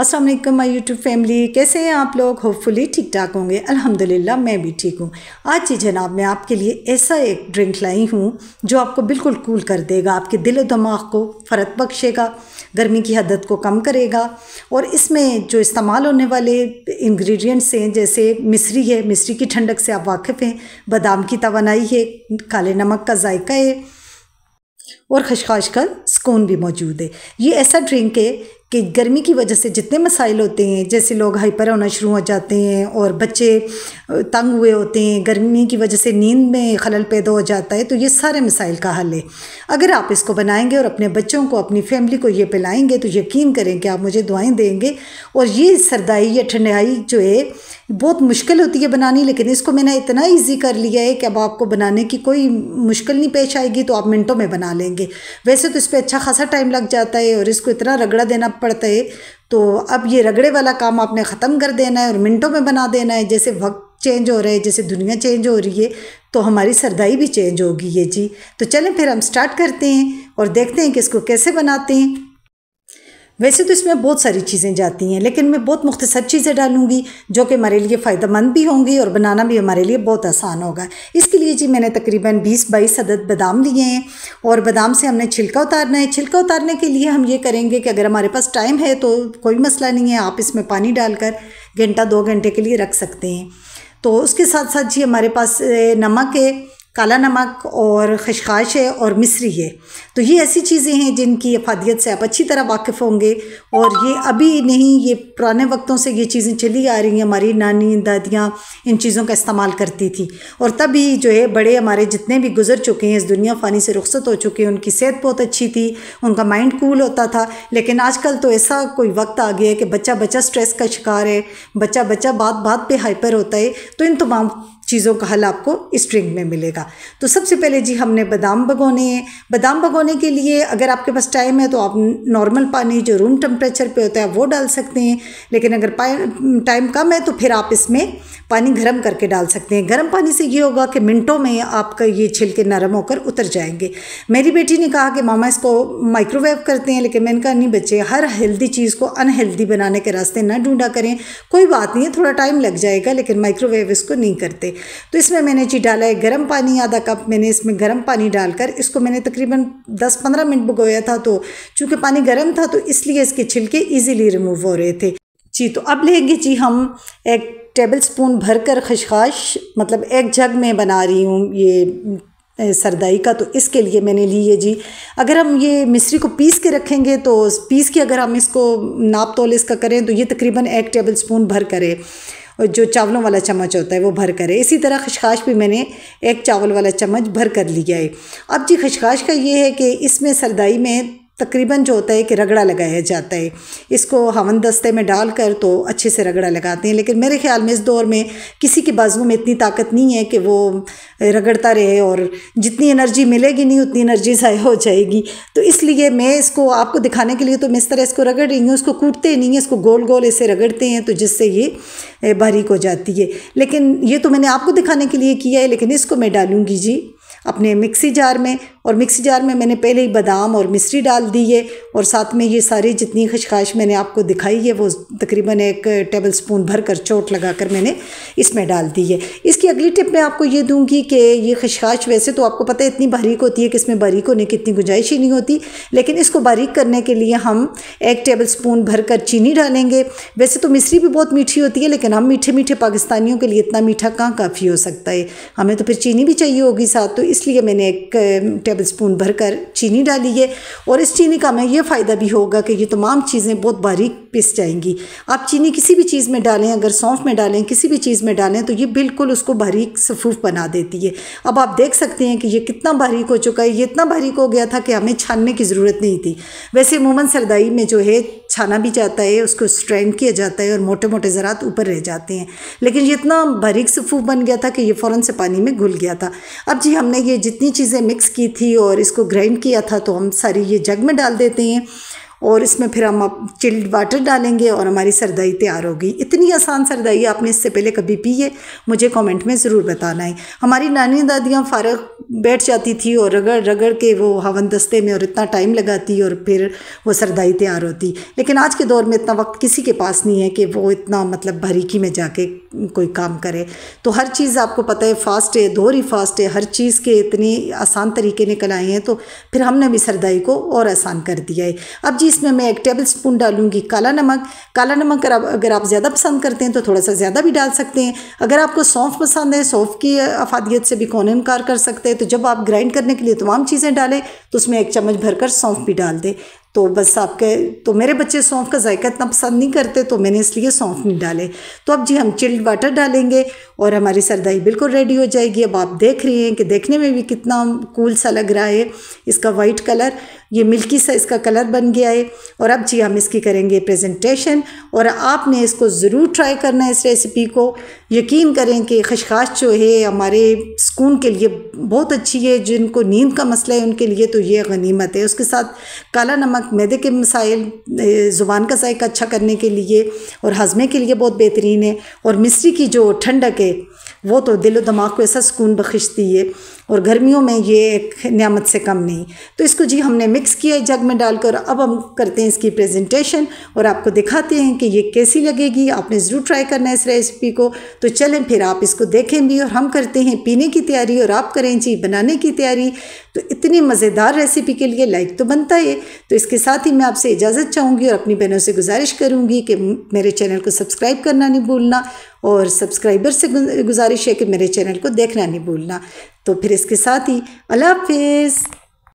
Aslam my YouTube YouTube family कैसे हैं आप लोग होपफुली ठीक ठाक होंगे अल्हम्दुलिल्लाह मैं भी ठीक हूँ आज ही जनाब मैं आपके लिए ऐसा एक ड्रिंक लाई हूँ जो आपको बिल्कुल कूल कर देगा आपके दिल दिमाग को फ़र्क बख्शेगा गर्मी की हदत को कम करेगा और इसमें जो इस्तेमाल होने वाले इंग्रेडिएंट्स हैं जैसे मिसरी है मिसरी की ठंडक से आप वाकिफ़ हैं बादाम की तोानाई है काले नमक का जायका है और खशखाश का सुकून भी मौजूद है ये ऐसा ड्रिंक है कि गर्मी की वजह से जितने मसाइल होते हैं जैसे लोग हाइपर होना शुरू हो जाते हैं और बच्चे तंग हुए होते हैं गर्मी की वजह से नींद में खलल पैदा हो जाता है तो ये सारे मसाइल का हल है अगर आप इसको बनाएंगे और अपने बच्चों को अपनी फैमिली को ये पिलाएंगे तो यकीन करें कि आप मुझे दुआएं देंगे और ये सरदाई या ठंडाई जो है बहुत मुश्किल होती है बनानी लेकिन इसको मैंने इतना ईजी कर लिया है कि अब आपको बनाने की कोई मुश्किल नहीं पेश आएगी तो आप मिनटों में बना लेंगे वैसे तो इस पर अच्छा खासा टाइम लग जाता है और इसको इतना रगड़ा देना पड़ता है तो अब ये रगड़े वाला काम आपने ख़त्म कर देना है और मिनटों में बना देना है जैसे वक्त चेंज हो रहा है जैसे दुनिया चेंज हो रही है तो हमारी सरदाई भी चेंज होगी ये जी तो चलें फिर हम स्टार्ट करते हैं और देखते हैं कि इसको कैसे बनाते हैं वैसे तो इसमें बहुत सारी चीज़ें जाती हैं लेकिन मैं बहुत मुख्तर चीज़ें डालूंगी जो कि हमारे लिए फ़ायदेमंद भी होंगी और बनाना भी हमारे लिए बहुत आसान होगा इसके लिए जी मैंने तकरीबन 20 बाईस अदद बादाम लिए हैं और बादाम से हमने छिलका उतारना है छिलका उतारने के लिए हम ये करेंगे कि अगर हमारे पास टाइम है तो कोई मसला नहीं है आप इसमें पानी डालकर घंटा दो घंटे के लिए रख सकते हैं तो उसके साथ साथ जी हमारे पास नमक है काला नमक और खशखाश है और मिस्री है तो ये ऐसी चीज़ें हैं जिनकी अफादियत से आप अच्छी तरह वाकिफ़ होंगे और ये अभी नहीं ये पुराने वक्तों से ये चीज़ें चली आ रही हैं हमारी नानी दादियाँ इन चीज़ों का इस्तेमाल करती थी और तभी जो है बड़े हमारे जितने भी गुजर चुके हैं इस दुनिया फ़ानी से रुख्सत हो चुके हैं उनकी सेहत बहुत अच्छी थी उनका माइंड कूल होता था लेकिन कल तो ऐसा कोई वक्त आ गया है कि बच्चा बच्चा स्ट्रेस का शिकार है बच्चा बच्चा बात बात पर हाइपर होता है तो इन तमाम चीज़ों का हल आपको स्ट्रिंग में मिलेगा तो सबसे पहले जी हमने बादाम भगोने हैं बादाम भगोने के लिए अगर आपके पास टाइम है तो आप नॉर्मल पानी जो रूम टेम्परेचर पे होता है वो डाल सकते हैं लेकिन अगर टाइम कम है तो फिर आप इसमें पानी गर्म करके डाल सकते हैं गर्म पानी से ये होगा कि मिनटों में आपका ये छिलके नरम होकर उतर जाएंगे मेरी बेटी ने कहा कि मामा इसको माइक्रोवेव करते हैं लेकिन मैंने कहा नहीं बच्चे हर हेल्दी चीज़ को अनहेल्दी बनाने के रास्ते ना ढूंढा करें कोई बात नहीं है थोड़ा टाइम लग जाएगा लेकिन माइक्रोवेव इसको नहीं करते तो इसमें मैंने चीज डाला है गर्म पानी आधा कप मैंने इसमें गर्म पानी डालकर इसको मैंने तकरीबन दस पंद्रह मिनट भुगोया था तो चूँकि पानी गर्म था तो इसलिए इसके छिलके ईजिली रिमूव हो रहे थे जी तो अब लेंगे जी हम एक टेबल स्पून भर कर खशखाश मतलब एक जग में बना रही हूँ ये सरदाई का तो इसके लिए मैंने ली है जी अगर हम ये मिश्री को पीस के रखेंगे तो पीस के अगर हम इसको नाप तोल इसका करें तो ये तकरीबन एक टेबल स्पून भर करे और जो चावलों वाला चम्मच होता है वो भर करे इसी तरह खशखाश भी मैंने एक चावल वाला चम्मच भर कर लिया है अब जी खशखाश का ये है कि इसमें सरदाई में तकरीबन जो होता है कि रगड़ा लगाया जाता है इसको हवन दस्ते में डालकर तो अच्छे से रगड़ा लगाते हैं लेकिन मेरे ख्याल में इस दौर में किसी के बाजुओं में इतनी ताकत नहीं है कि वो रगड़ता रहे और जितनी एनर्जी मिलेगी नहीं उतनी एनर्जी ज़ाया हो जाएगी तो इसलिए मैं इसको आपको दिखाने के लिए तो मैं इस तरह इसको रगड़ रही हूँ इसको कूटते नहीं है इसको गोल गोल ऐसे रगड़ते हैं तो जिससे ये बारीक हो जाती है लेकिन ये तो मैंने आपको दिखाने के लिए किया है लेकिन इसको मैं डालूँगी जी अपने मिक्सी जार में और मिक्सी जार में मैंने पहले ही बादाम और मिश्री डाल दी है और साथ में ये सारी जितनी खशखाश मैंने आपको दिखाई है वो तकरीबन एक टेबल स्पून भर कर चोट लगा कर मैंने इसमें डाल दी है इसकी अगली टिप मैं आपको ये दूंगी कि ये खशखाश वैसे तो आपको पता है इतनी बारीक होती है कि इसमें बारीक होने की इतनी गुंजाइश ही नहीं होती लेकिन इसको बारीक करने के लिए हम एक टेबल स्पून भर कर चीनी डालेंगे वैसे तो मिश्री भी बहुत मीठी होती है लेकिन हम मीठे मीठे पाकिस्तानियों के लिए इतना मीठा कहाँ काफ़ी हो सकता है हमें तो फिर चीनी भी चाहिए होगी साथ तो इसलिए मैंने एक टेबल स्पून भरकर चीनी डालिए और इस चीनी का हमें यह फ़ायदा भी होगा कि ये तमाम चीज़ें बहुत बारीक पिस जाएंगी आप चीनी किसी भी चीज़ में डालें अगर सौंफ में डालें किसी भी चीज़ में डालें तो ये बिल्कुल उसको बारीक सफूफ बना देती है अब आप देख सकते हैं कि ये कितना बारीक हो चुका है ये इतना बारीक हो गया था कि हमें छानने की ज़रूरत नहीं थी वैसे अमूमन सरदाई में जो है छाना भी जाता है उसको स्ट्रेंड किया जाता है और मोटे मोटे ज़रात ऊपर रह जाते हैं लेकिन ये इतना बारीक सफूफ बन गया था कि ये फ़ौरन से पानी में घुल गया था अब जी हमने ये जितनी चीज़ें मिक्स की थी और इसको ग्राइंड किया था तो हम सारी ये जग में डाल देते हैं और इसमें फिर हम आप चिल्ड वाटर डालेंगे और हमारी सरदाई तैयार होगी इतनी आसान सरदाई आपने इससे पहले कभी पी है मुझे कमेंट में ज़रूर बताना है हमारी नानी दादियाँ फारग बैठ जाती थी और रगड़ रगड़ के वो हवन दस्ते में और इतना टाइम लगाती और फिर वो सरदाई तैयार होती लेकिन आज के दौर में इतना वक्त किसी के पास नहीं है कि वो इतना मतलब भरीकी में जाके कोई काम करे तो हर चीज़ आपको पता है फास्ट है दोहर ही फास्ट है हर चीज़ के इतने आसान तरीके निकल आए हैं तो फिर हमने भी सरदाई को और आसान कर दिया है अब जी इसमें मैं एक टेबल स्पून डालूंगी काला नमक काला नमक अगर अगर आप ज़्यादा पसंद करते हैं तो थोड़ा सा ज़्यादा भी डाल सकते हैं अगर आपको सौंफ पसंद है सौंफ की अफादियत से भी कौन इनकार कर सकते हैं तो जब आप ग्राइंड करने के लिए तमाम चीज़ें डालें तो उसमें एक चम्मच भरकर सौंफ भी डाल दें तो बस आपके तो मेरे बच्चे सौंफ का जायका इतना पसंद नहीं करते तो मैंने इसलिए सौंफ नहीं डाले तो अब जी हम चिल्ड वाटर डालेंगे और हमारी सरदाई बिल्कुल रेडी हो जाएगी अब आप देख रहे हैं कि देखने में भी कितना कूल सा लग रहा है इसका वाइट कलर ये मिल्की सा इसका कलर बन गया है और अब जी हम इसकी करेंगे प्रेजेंटेशन और आपने इसको ज़रूर ट्राई करना है इस रेसिपी को यकीन करें कि खशखाश जो है हमारे सुकून के लिए बहुत अच्छी है जिनको नींद का मसला है उनके लिए तो ये गनीमत है उसके साथ काला नमक मैदे के मसाइल ज़ुबान का जायका अच्छा करने के लिए और हज़मे के लिए बहुत बेहतरीन है और मिस्री की जो ठंडक है वो तो दिलो दिमाग को ऐसा सुकून बख्शती है और गर्मियों में ये नियामत से कम नहीं तो इसको जी हमने मिक्स किया है जग में डालकर अब हम करते हैं इसकी प्रेजेंटेशन और आपको दिखाते हैं कि ये कैसी लगेगी आपने ज़रूर ट्राई करना है इस रेसिपी को तो चलें फिर आप इसको देखें भी और हम करते हैं पीने की तैयारी और आप करें जी बनाने की तैयारी तो इतनी मज़ेदार रेसिपी के लिए लाइक तो बनता है तो इसके साथ ही मैं आपसे इजाज़त चाहूँगी और अपनी बहनों से गुजारिश करूँगी कि मेरे चैनल को सब्सक्राइब करना नहीं भूलना और सब्सक्राइबर से गुजारिश है कि मेरे चैनल को देखना नहीं भूलना तो फिर इसके साथ ही अल्लाह हाफिज़